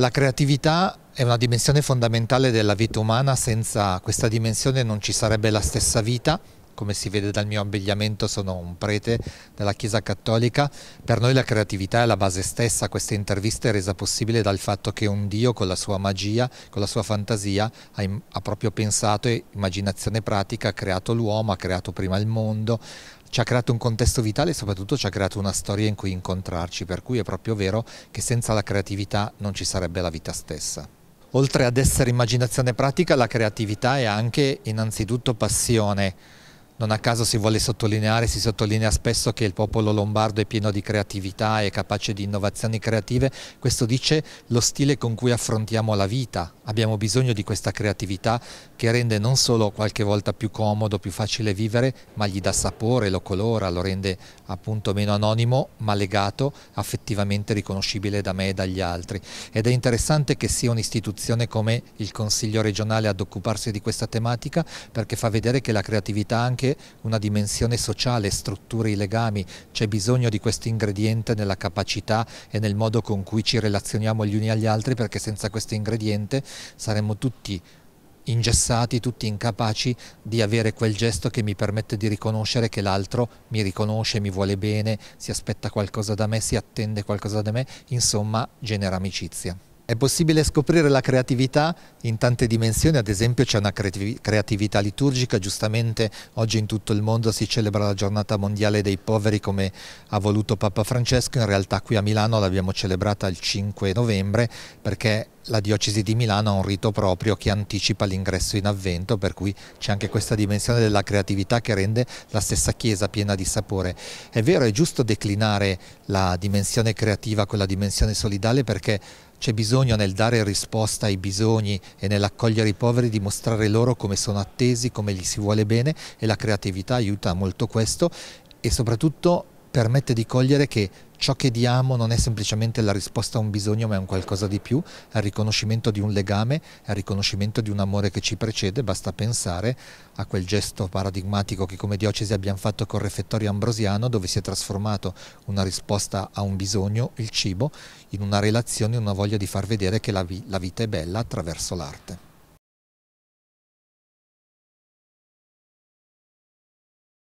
La creatività è una dimensione fondamentale della vita umana, senza questa dimensione non ci sarebbe la stessa vita come si vede dal mio abbigliamento sono un prete della Chiesa Cattolica, per noi la creatività è la base stessa, questa intervista è resa possibile dal fatto che un Dio con la sua magia, con la sua fantasia ha, ha proprio pensato e immaginazione pratica ha creato l'uomo, ha creato prima il mondo, ci ha creato un contesto vitale e soprattutto ci ha creato una storia in cui incontrarci, per cui è proprio vero che senza la creatività non ci sarebbe la vita stessa. Oltre ad essere immaginazione pratica, la creatività è anche innanzitutto passione, non a caso si vuole sottolineare, si sottolinea spesso che il popolo lombardo è pieno di creatività, è capace di innovazioni creative. Questo dice lo stile con cui affrontiamo la vita. Abbiamo bisogno di questa creatività che rende non solo qualche volta più comodo, più facile vivere, ma gli dà sapore, lo colora, lo rende appunto meno anonimo, ma legato, affettivamente riconoscibile da me e dagli altri. Ed è interessante che sia un'istituzione come il Consiglio regionale ad occuparsi di questa tematica perché fa vedere che la creatività anche una dimensione sociale, strutture i legami, c'è bisogno di questo ingrediente nella capacità e nel modo con cui ci relazioniamo gli uni agli altri perché senza questo ingrediente saremmo tutti ingessati, tutti incapaci di avere quel gesto che mi permette di riconoscere che l'altro mi riconosce, mi vuole bene, si aspetta qualcosa da me, si attende qualcosa da me, insomma genera amicizia. È possibile scoprire la creatività in tante dimensioni, ad esempio c'è una creatività liturgica, giustamente oggi in tutto il mondo si celebra la giornata mondiale dei poveri come ha voluto Papa Francesco, in realtà qui a Milano l'abbiamo celebrata il 5 novembre perché la diocesi di Milano ha un rito proprio che anticipa l'ingresso in avvento, per cui c'è anche questa dimensione della creatività che rende la stessa chiesa piena di sapore. È vero, è giusto declinare la dimensione creativa con la dimensione solidale perché c'è bisogno nel dare risposta ai bisogni e nell'accogliere i poveri di mostrare loro come sono attesi, come gli si vuole bene e la creatività aiuta molto questo e soprattutto permette di cogliere che ciò che diamo non è semplicemente la risposta a un bisogno, ma è un qualcosa di più, è il riconoscimento di un legame, è il riconoscimento di un amore che ci precede, basta pensare a quel gesto paradigmatico che come diocesi abbiamo fatto col refettorio ambrosiano, dove si è trasformato una risposta a un bisogno, il cibo, in una relazione, una voglia di far vedere che la, vi la vita è bella attraverso l'arte.